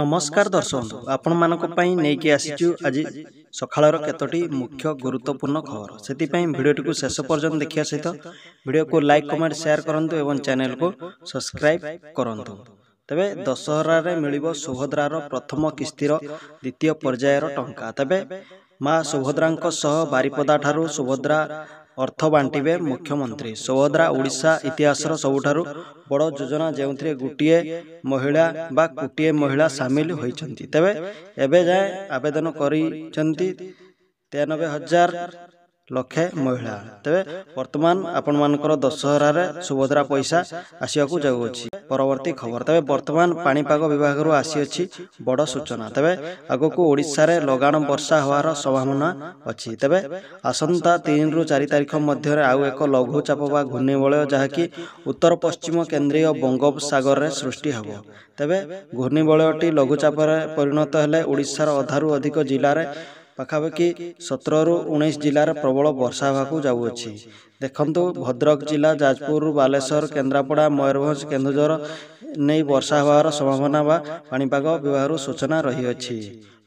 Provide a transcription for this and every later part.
ନମସ୍କାର ଦର୍ଶକ ଆପଣମାନଙ୍କ ପାଇଁ ନେଇକି ଆସିଛୁ ଆଜି ସକାଳର କେତୋଟି ମୁଖ୍ୟ ଗୁରୁତ୍ୱପୂର୍ଣ୍ଣ ଖବର ସେଥିପାଇଁ ଭିଡ଼ିଓଟିକୁ ଶେଷ ପର୍ଯ୍ୟନ୍ତ ଦେଖିବା ସହିତ ଭିଡ଼ିଓକୁ ଲାଇକ୍ କମେଣ୍ଟ ସେୟାର କରନ୍ତୁ ଏବଂ ଚ୍ୟାନେଲକୁ ସବସ୍କ୍ରାଇବ୍ କରନ୍ତୁ ତେବେ ଦଶହରାରେ ମିଳିବ ସୁଭଦ୍ରାର ପ୍ରଥମ କିସ୍ତିର ଦ୍ୱିତୀୟ ପର୍ଯ୍ୟାୟର ଟଙ୍କା ତେବେ ମା ସୁଭଦ୍ରାଙ୍କ ସହ ବାରିପଦାଠାରୁ ସୁଭଦ୍ରା ଅର୍ଥ ବାଣ୍ଟିବେ ମୁଖ୍ୟମନ୍ତ୍ରୀ ସୌଭଦ୍ରା ଓଡ଼ିଶା ଇତିହାସର ସବୁଠାରୁ ବଡ଼ ଯୋଜନା ଯେଉଁଥିରେ ଗୋଟିଏ ମହିଳା ବା ଗୋଟିଏ ମହିଳା ସାମିଲ ହୋଇଛନ୍ତି ତେବେ ଏବେ ଯାଏଁ ଆବେଦନ କରିଛନ୍ତି ତେୟାନବେ ହଜାର ଲକ୍ଷେ ମହିଳା ତେବେ ବର୍ତ୍ତମାନ ଆପଣମାନଙ୍କର ଦଶହରାରେ ସୁଭଦ୍ରା ପଇସା ଆସିବାକୁ ଯାଉଅଛି ପରବର୍ତ୍ତୀ ଖବର ତେବେ ବର୍ତ୍ତମାନ ପାଣିପାଗ ବିଭାଗରୁ ଆସିଅଛି ବଡ଼ ସୂଚନା ତେବେ ଆଗକୁ ଓଡ଼ିଶାରେ ଲଗାଣ ବର୍ଷା ହେବାର ସମ୍ଭାବନା ଅଛି ତେବେ ଆସନ୍ତା ତିନିରୁ ଚାରି ତାରିଖ ମଧ୍ୟରେ ଆଉ ଏକ ଲଘୁଚାପ ବା ଘୂର୍ଣ୍ଣିବଳୟ ଯାହାକି ଉତ୍ତର ପଶ୍ଚିମ କେନ୍ଦ୍ରୀୟ ବଙ୍ଗୋପସାଗରରେ ସୃଷ୍ଟି ହେବ ତେବେ ଘୂର୍ଣ୍ଣିବଳୟଟି ଲଘୁଚାପରେ ପରିଣତ ହେଲେ ଓଡ଼ିଶାର ଅଧାରୁ ଅଧିକ ଜିଲ୍ଲାରେ ପାଖାପାଖି ସତରରୁ ଉଣେଇଶ ଜିଲ୍ଲାରେ ପ୍ରବଳ ବର୍ଷା ହେବାକୁ ଯାଉଅଛି ଦେଖନ୍ତୁ ଭଦ୍ରକ ଜିଲ୍ଲା ଯାଜପୁର ବାଲେଶ୍ୱର କେନ୍ଦ୍ରାପଡ଼ା ମୟୂରଭଞ୍ଜ କେନ୍ଦୁଝର ନେଇ ବର୍ଷା ହେବାର ସମ୍ଭାବନା ବା ପାଣିପାଗ ବିଭାଗରୁ ସୂଚନା ରହିଅଛି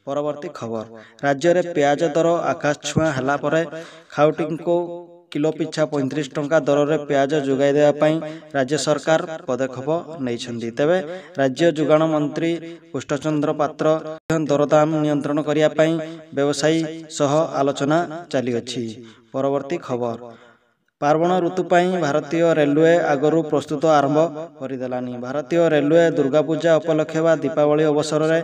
ପରବର୍ତ୍ତୀ ଖବର ରାଜ୍ୟରେ ପିଆଜ ଦର ଆକାଶ ଛୁଆଁ ହେଲା ପରେ ଖାଉଟିଙ୍କୁ କିଲୋ ପିଛା ପଇଁତିରିଶ ଟଙ୍କା ଦରରେ ପିଆଜ ଯୋଗାଇ ଦେବା ପାଇଁ ରାଜ୍ୟ ସରକାର ପଦକ୍ଷେପ ନେଇଛନ୍ତି ତେବେ ରାଜ୍ୟ ଯୋଗାଣ ମନ୍ତ୍ରୀ କୃଷ୍ଣଚନ୍ଦ୍ର ପାତ୍ର ଦରଦାମ ନିୟନ୍ତ୍ରଣ କରିବା ପାଇଁ ବ୍ୟବସାୟୀ ସହ ଆଲୋଚନା ଚାଲିଅଛି ପରବର୍ତ୍ତୀ ଖବର ପାର୍ବଣ ଋତୁ ପାଇଁ ଭାରତୀୟ ରେଲୱେ ଆଗରୁ ପ୍ରସ୍ତୁତ ଆରମ୍ଭ କରିଦେଲାଣି ଭାରତୀୟ ରେଲୱେ ଦୁର୍ଗା ପୂଜା ଉପଲକ୍ଷେ ବା ଦୀପାବଳି ଅବସରରେ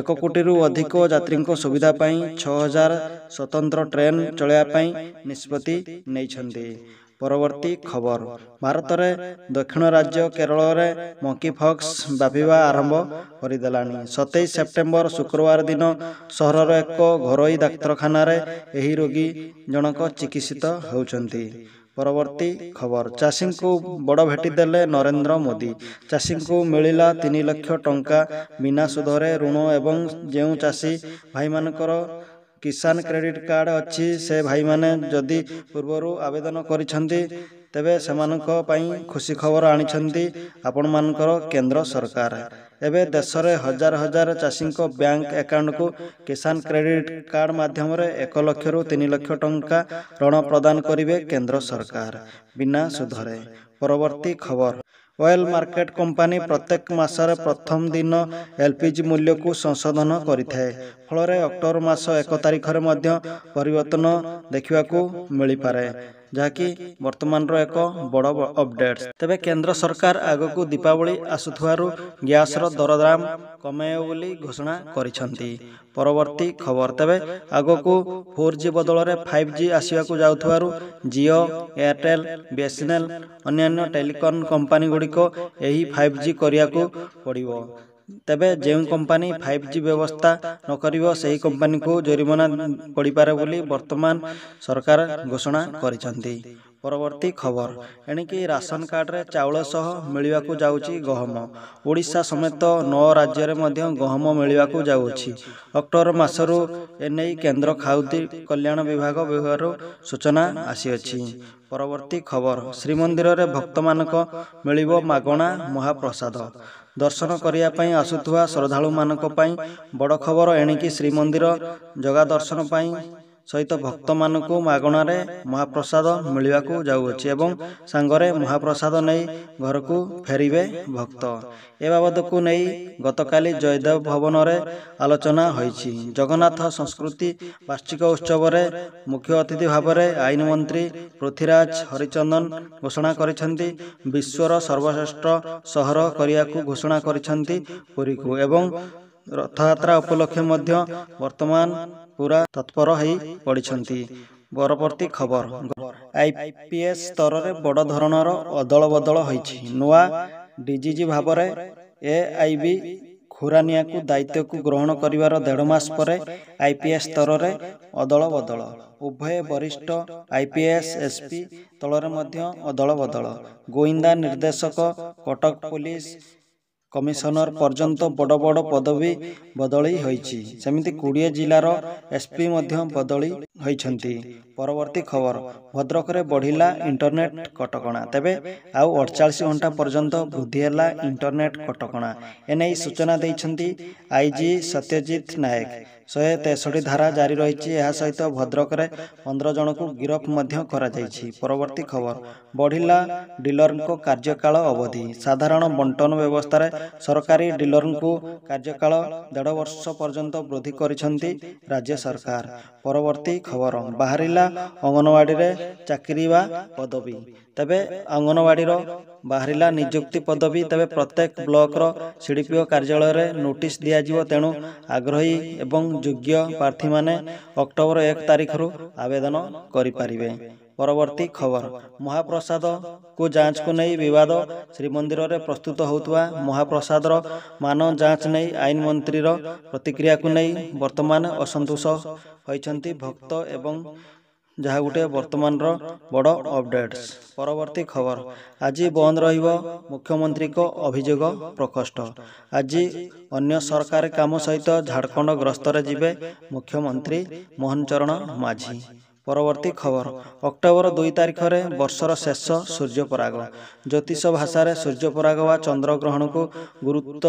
ଏକ କୋଟିରୁ ଅଧିକ ଯାତ୍ରୀଙ୍କ ସୁବିଧା ପାଇଁ ଛଅ ହଜାର ସ୍ୱତନ୍ତ୍ର ଟ୍ରେନ୍ ଚଳାଇବା ପାଇଁ ନିଷ୍ପତ୍ତି ନେଇଛନ୍ତି ପରବର୍ତ୍ତୀ ଖବର ଭାରତରେ ଦକ୍ଷିଣ ରାଜ୍ୟ କେରଳରେ ମଙ୍କି ଫକ୍ସ ବ୍ୟାପିବା ଆରମ୍ଭ କରିଦେଲାଣି ସତେଇଶ ସେପ୍ଟେମ୍ବର ଶୁକ୍ରବାର ଦିନ ସହରର ଏକ ଘରୋଇ ଡାକ୍ତରଖାନାରେ ଏହି ରୋଗୀ ଜଣକ ଚିକିତ୍ସିତ ହେଉଛନ୍ତି परवर्ती खबर चासीको बड भेटिदेले नरेन्द्र मोदी चासीको टंका टा बिना सुधर ऋण एउ चासी भाइ करो किसान क्रेडिट से भाई भाइ जदि पूर्वहरू आवेदन गरिन्छ ତେବେ ସେମାନଙ୍କ ପାଇଁ ଖୁସି ଖବର ଆଣିଛନ୍ତି ଆପଣମାନଙ୍କର କେନ୍ଦ୍ର ସରକାର ଏବେ ଦେଶରେ ହଜାର ହଜାର ଚାଷୀଙ୍କ ବ୍ୟାଙ୍କ ଆକାଉଣ୍ଟକୁ କିଷାନ କ୍ରେଡିଟ୍ କାର୍ଡ଼ ମାଧ୍ୟମରେ ଏକ ଲକ୍ଷରୁ ତିନି ଲକ୍ଷ ଟଙ୍କା ଋଣ ପ୍ରଦାନ କରିବେ କେନ୍ଦ୍ର ସରକାର ବିନା ସୁଧରେ ପରବର୍ତ୍ତୀ ଖବର ଅଏଲ୍ ମାର୍କେଟ୍ କମ୍ପାନୀ ପ୍ରତ୍ୟେକ ମାସରେ ପ୍ରଥମ ଦିନ ଏଲ୍ପିଜି ମୂଲ୍ୟକୁ ସଂଶୋଧନ କରିଥାଏ ଫଳରେ ଅକ୍ଟୋବର ମାସ ଏକ ତାରିଖରେ ମଧ୍ୟ ପରିବର୍ତ୍ତନ ଦେଖିବାକୁ ମିଳିପାରେ ଯାହାକି ବର୍ତ୍ତମାନର ଏକ ବଡ଼ ଅପଡେଟ୍ ତେବେ କେନ୍ଦ୍ର ସରକାର ଆଗକୁ ଦୀପାବଳି ଆସୁଥିବାରୁ ଗ୍ୟାସ୍ର ଦରଦାମ କମେଇବ ବୋଲି ଘୋଷଣା କରିଛନ୍ତି ପରବର୍ତ୍ତୀ ଖବର ତେବେ ଆଗକୁ ଫୋର୍ ଜି ବଦଳରେ ଫାଇଭ୍ ଜି ଆସିବାକୁ ଯାଉଥିବାରୁ ଜିଓ ଏୟାରଟେଲ୍ ବିଏସ୍ଏନ୍ଏଲ୍ ଅନ୍ୟାନ୍ୟ ଟେଲିକମ୍ କମ୍ପାନୀଗୁଡ଼ିକ ଏହି ଫାଇଭ୍ ଜି କରିବାକୁ ପଡ଼ିବ ତେବେ ଯେଉଁ କମ୍ପାନୀ ଫାଇଭ୍ ଜି ବ୍ୟବସ୍ଥା ନକରିବ ସେହି କମ୍ପାନୀକୁ ଜରିମାନା ପଡ଼ିପାରେ ବୋଲି ବର୍ତ୍ତମାନ ସରକାର ଘୋଷଣା କରିଛନ୍ତି ପରବର୍ତ୍ତୀ ଖବର ଏଣିକି ରାସନ କାର୍ଡ଼ରେ ଚାଉଳ ସହ ମିଳିବାକୁ ଯାଉଛି ଗହମ ଓଡ଼ିଶା ସମେତ ନଅ ରାଜ୍ୟରେ ମଧ୍ୟ ଗହମ ମିଳିବାକୁ ଯାଉଛି ଅକ୍ଟୋବର ମାସରୁ ଏ ନେଇ କେନ୍ଦ୍ର ଖାଉଟି କଲ୍ୟାଣ ବିଭାଗ ବିଭାଗରୁ ସୂଚନା ଆସିଅଛି ପରବର୍ତ୍ତୀ ଖବର ଶ୍ରୀମନ୍ଦିରରେ ଭକ୍ତମାନଙ୍କ ମିଳିବ ମାଗଣା ମହାପ୍ରସାଦ ଦର୍ଶନ କରିବା ପାଇଁ ଆସୁଥିବା ଶ୍ରଦ୍ଧାଳୁମାନଙ୍କ ପାଇଁ ବଡ଼ ଖବର ଏଣିକି ଶ୍ରୀମନ୍ଦିର ଜଗା ଦର୍ଶନ ପାଇଁ ସହିତ ଭକ୍ତମାନଙ୍କୁ ମାଗଣାରେ ମହାପ୍ରସାଦ ମିଳିବାକୁ ଯାଉଅଛି ଏବଂ ସାଙ୍ଗରେ ମହାପ୍ରସାଦ ନେଇ ଘରକୁ ଫେରିବେ ଭକ୍ତ ଏ ବାବଦକୁ ନେଇ ଗତକାଲି ଜୟଦେବ ଭବନରେ ଆଲୋଚନା ହୋଇଛି ଜଗନ୍ନାଥ ସଂସ୍କୃତି ବାର୍ଷିକ ଉତ୍ସବରେ ମୁଖ୍ୟ ଅତିଥି ଭାବରେ ଆଇନ ମନ୍ତ୍ରୀ ପୃଥ୍ୱୀରାଜ ହରିଚନ୍ଦନ ଘୋଷଣା କରିଛନ୍ତି ବିଶ୍ୱର ସର୍ବଶ୍ରେଷ୍ଠ ସହର କରିବାକୁ ଘୋଷଣା କରିଛନ୍ତି ପୁରୀକୁ ଏବଂ ରଥଯାତ୍ରା ଉପଲକ୍ଷେ ମଧ୍ୟ ବର୍ତ୍ତମାନ ପୁରା ତତ୍ପର ହୋଇ ପଡ଼ିଛନ୍ତି ପରବର୍ତ୍ତୀ ଖବର ଆଇପିଏସ୍ ସ୍ତରରେ ବଡ଼ ଧରଣର ଅଦଳ ବଦଳ ହୋଇଛି ନୂଆ ଡିଜିଜି ଭାବରେ ଏ ଆଇ ବି ଖୁରାନିଆଙ୍କୁ ଦାୟିତ୍ୱକୁ ଗ୍ରହଣ କରିବାର ଦେଢ଼ ମାସ ପରେ ଆଇପିଏସ୍ ସ୍ତରରେ ଅଦଳ ବଦଳ ଉଭୟ ବରିଷ୍ଠ ଆଇପିଏସ୍ ଏସ୍ପି ତଳରେ ମଧ୍ୟ ଅଦଳ ବଦଳ ଗୋଇନ୍ଦା ନିର୍ଦ୍ଦେଶକ କଟକ ପୋଲିସ କମିଶନର ପର୍ଯ୍ୟନ୍ତ ବଡ଼ ବଡ଼ ପଦବୀ ବଦଳି ହୋଇଛି ସେମିତି କୋଡ଼ିଏ ଜିଲ୍ଲାର ଏସ୍ପି ମଧ୍ୟ ବଦଳି ହୋଇଛନ୍ତି ପରବର୍ତ୍ତୀ ଖବର ଭଦ୍ରକରେ ବଢ଼ିଲା ଇଣ୍ଟରନେଟ୍ କଟକଣା ତେବେ ଆଉ ଅଠଚାଳିଶ ଘଣ୍ଟା ପର୍ଯ୍ୟନ୍ତ ବୃଦ୍ଧି ହେଲା ଇଣ୍ଟରନେଟ୍ କଟକଣା ଏନେଇ ସୂଚନା ଦେଇଛନ୍ତି ଆଇ ଜି ସତ୍ୟଜିତ ନାୟକ ଶହେ ତେଷଠି ଧାରା ଜାରି ରହିଛି ଏହା ସହିତ ଭଦ୍ରକରେ ପନ୍ଦର ଜଣଙ୍କୁ ଗିରଫ ମଧ୍ୟ କରାଯାଇଛି ପରବର୍ତ୍ତୀ ଖବର ବଢ଼ିଲା ଡିଲରଙ୍କ କାର୍ଯ୍ୟକାଳ ଅବଧି ସାଧାରଣ ବଣ୍ଟନ ବ୍ୟବସ୍ଥାରେ ସରକାରୀ ଡିଲରଙ୍କୁ କାର୍ଯ୍ୟକାଳ ଦେଢ଼ ବର୍ଷ ପର୍ଯ୍ୟନ୍ତ ବୃଦ୍ଧି କରିଛନ୍ତି ରାଜ୍ୟ ସରକାର ପରବର୍ତ୍ତୀ ଖବର ବାହାରିଲା ଅଙ୍ଗନବାଡ଼ିରେ ଚାକିରି ବା ପଦବୀ ତେବେ ଅଙ୍ଗନବାଡ଼ିର ବାହାରିଲା ନିଯୁକ୍ତି ପଦବୀ ତେବେ ପ୍ରତ୍ୟେକ ବ୍ଲକର ସି କାର୍ଯ୍ୟାଳୟରେ ନୋଟିସ୍ ଦିଆଯିବ ତେଣୁ ଆଗ୍ରହୀ ଏବଂ ଯୋଗ୍ୟ ପ୍ରାର୍ଥୀମାନେ ଅକ୍ଟୋବର ଏକ ତାରିଖରୁ ଆବେଦନ କରିପାରିବେ ପରବର୍ତ୍ତୀ ଖବର ମହାପ୍ରସାଦକୁ ଯାଞ୍ଚକୁ ନେଇ ବିବାଦ ଶ୍ରୀମନ୍ଦିରରେ ପ୍ରସ୍ତୁତ ହେଉଥିବା ମହାପ୍ରସାଦର ମାନ ଯାଞ୍ଚ ନେଇ ଆଇନ ମନ୍ତ୍ରୀର ପ୍ରତିକ୍ରିୟାକୁ ନେଇ ବର୍ତ୍ତମାନ ଅସନ୍ତୋଷ ହୋଇଛନ୍ତି ଭକ୍ତ ଏବଂ ଯାହା ଗୋଟିଏ ବର୍ତ୍ତମାନର ବଡ଼ ଅପଡେଟ୍ସ ପରବର୍ତ୍ତୀ ଖବର ଆଜି ବନ୍ଦ ରହିବ ମୁଖ୍ୟମନ୍ତ୍ରୀଙ୍କ ଅଭିଯୋଗ ପ୍ରକୋଷ୍ଠ ଆଜି ଅନ୍ୟ ସରକାର କାମ ସହିତ ଝାଡ଼ଖଣ୍ଡ ଗ୍ରସ୍ତରେ ଯିବେ ମୁଖ୍ୟମନ୍ତ୍ରୀ ମୋହନ ଚରଣ ମାଝି ପରବର୍ତ୍ତୀ ଖବର ଅକ୍ଟୋବର ଦୁଇ ତାରିଖରେ ବର୍ଷର ଶେଷ ସୂର୍ଯ୍ୟପରାଗ ଜ୍ୟୋତିଷ ଭାଷାରେ ସୂର୍ଯ୍ୟପରାଗ ବା ଚନ୍ଦ୍ରଗ୍ରହଣକୁ ଗୁରୁତ୍ୱ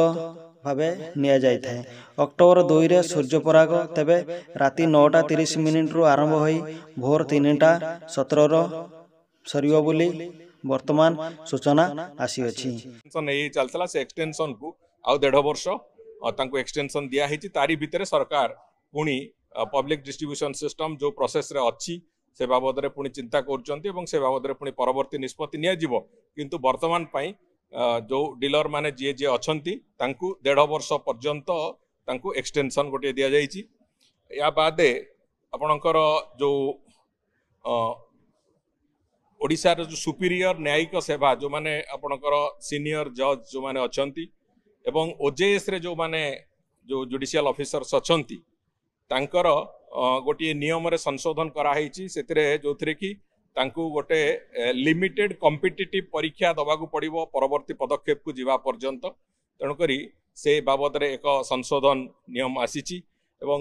ভাবে নিয়াযাইଥାଏ ଅକ୍ଟୋବର ଦୁଇରେ ସୂର୍ଯ୍ୟପରାଗ ତେବେ ରାତି ନଅଟା ତିରିଶ ମିନିଟ୍ରୁ ଆରମ୍ଭ ହୋଇ ଭୋର ତିନିଟା ସତରର ସରିବ ବୋଲି ବର୍ତ୍ତମାନ ସୂଚନା ଆସିଅଛି ଏଇ ଚାଲିଥିଲା ସେ ଏକ୍ସଟେନସନକୁ ଆଉ ଦେଢ଼ ବର୍ଷ ତାଙ୍କୁ ଏକ୍ସଟେନସନ ଦିଆହେଇଛି ତାରି ଭିତରେ ସରକାର ପୁଣି ପବ୍ଲିକ ଡିଷ୍ଟ୍ରିବ୍ୟୁସନ ସିଷ୍ଟମ ଯେଉଁ ପ୍ରୋସେସରେ ଅଛି ସେ ବାବଦରେ ପୁଣି ଚିନ୍ତା କରୁଛନ୍ତି ଏବଂ ସେ ବାବଦରେ ପୁଣି ପରବର୍ତ୍ତୀ ନିଷ୍ପତ୍ତି ନିଆଯିବ କିନ୍ତୁ ବର୍ତ୍ତମାନ ପାଇଁ ଯେଉଁ ମାନେ ଯିଏ ଯିଏ ଅଛନ୍ତି ତାଙ୍କୁ ଦେଢ଼ ବର୍ଷ ପର୍ଯ୍ୟନ୍ତ ତାଙ୍କୁ ଏକ୍ସଟେନସନ୍ ଗୋଟିଏ ଦିଆଯାଇଛି ୟା ବାଦେ ଆପଣଙ୍କର ଯେଉଁ ଓଡ଼ିଶାର ଯେଉଁ ସୁପିରିୟର ନ୍ୟାୟିକ ସେବା ଯେଉଁମାନେ ଆପଣଙ୍କର ସିନିୟର ଜଜ୍ ଯେଉଁମାନେ ଅଛନ୍ତି ଏବଂ ଓଜେଏସ୍ରେ ଯେଉଁମାନେ ଯେଉଁ ଜୁଡ଼ିସିଆଲ ଅଫିସର୍ସ ଅଛନ୍ତି ତାଙ୍କର ଗୋଟିଏ ନିୟମରେ ସଂଶୋଧନ କରାହେଇଛି ସେଥିରେ ଯେଉଁଥିରେ କି ତାଙ୍କୁ ଗୋଟେ ଲିମିଟେଡ୍ କମ୍ପିଟିଟିଭ୍ ପରୀକ୍ଷା ଦେବାକୁ ପଡ଼ିବ ପରବର୍ତ୍ତୀ ପଦକ୍ଷେପକୁ ଯିବା ପର୍ଯ୍ୟନ୍ତ ତେଣୁକରି ସେ ବାବଦରେ ଏକ ସଂଶୋଧନ ନିୟମ ଆସିଛି ଏବଂ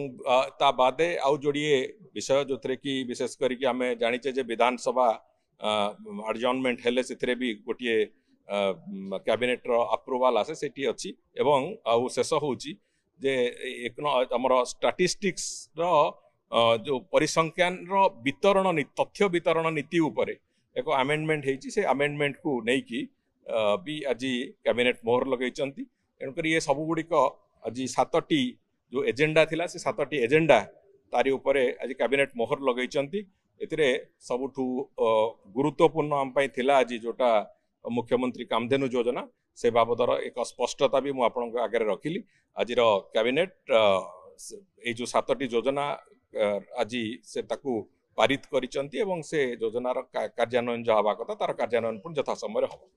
ତା ବାଦେ ଆଉ ଯୋଡ଼ିଏ ବିଷୟ ଯେଉଁଥିରେ କି ବିଶେଷ କରିକି ଆମେ ଜାଣିଛେ ଯେ ବିଧାନସଭା ଆଡ଼ଜନମେଣ୍ଟ ହେଲେ ସେଥିରେ ବି ଗୋଟିଏ କ୍ୟାବିନେଟ୍ର ଆପ୍ରୁଭାଲ୍ ଆସେ ସେଠି ଅଛି ଏବଂ ଆଉ ଶେଷ ହେଉଛି ଯେ ଆମର ଷ୍ଟାଟିଷ୍ଟିକ୍ସର ଯେଉଁ ପରିସଂଖ୍ୟାର ବିତରଣ ତଥ୍ୟ ବିତରଣ ନୀତି ଉପରେ ଏକ ଆମେଣ୍ଡମେଣ୍ଟ ହେଇଛି ସେ ଆମେଣ୍ଡମେଣ୍ଟକୁ ନେଇକି ବି ଆଜି କ୍ୟାବିନେଟ୍ ମୋହର ଲଗାଇଛନ୍ତି ତେଣୁକରି ଏ ସବୁଗୁଡ଼ିକ ଆଜି ସାତଟି ଯେଉଁ ଏଜେଣ୍ଡା ଥିଲା ସେ ସାତଟି ଏଜେଣ୍ଡା ତାରି ଉପରେ ଆଜି କ୍ୟାବିନେଟ୍ ମୋହର ଲଗାଇଛନ୍ତି ଏଥିରେ ସବୁଠୁ ଗୁରୁତ୍ୱପୂର୍ଣ୍ଣ ଆମ ପାଇଁ ଥିଲା ଆଜି ଯେଉଁଟା ମୁଖ୍ୟମନ୍ତ୍ରୀ କାମଧେନୁ ଯୋଜନା ସେ ବାବଦର ଏକ ସ୍ପଷ୍ଟତା ବି ମୁଁ ଆପଣଙ୍କ ଆଗରେ ରଖିଲି ଆଜିର କ୍ୟାବିନେଟ୍ ଏଇ ଯେଉଁ ସାତଟି ଯୋଜନା ଆଜି ସେ ତାକୁ ପାରିତ କରିଛନ୍ତି ଏବଂ ସେ ଯୋଜନାର କାର୍ଯ୍ୟାନ୍ୱୟନ ଯାହା ହେବା କଥା ତାର କାର୍ଯ୍ୟାନ୍ୱୟନ ପୁଣି ଯଥା ସମୟରେ ହେବ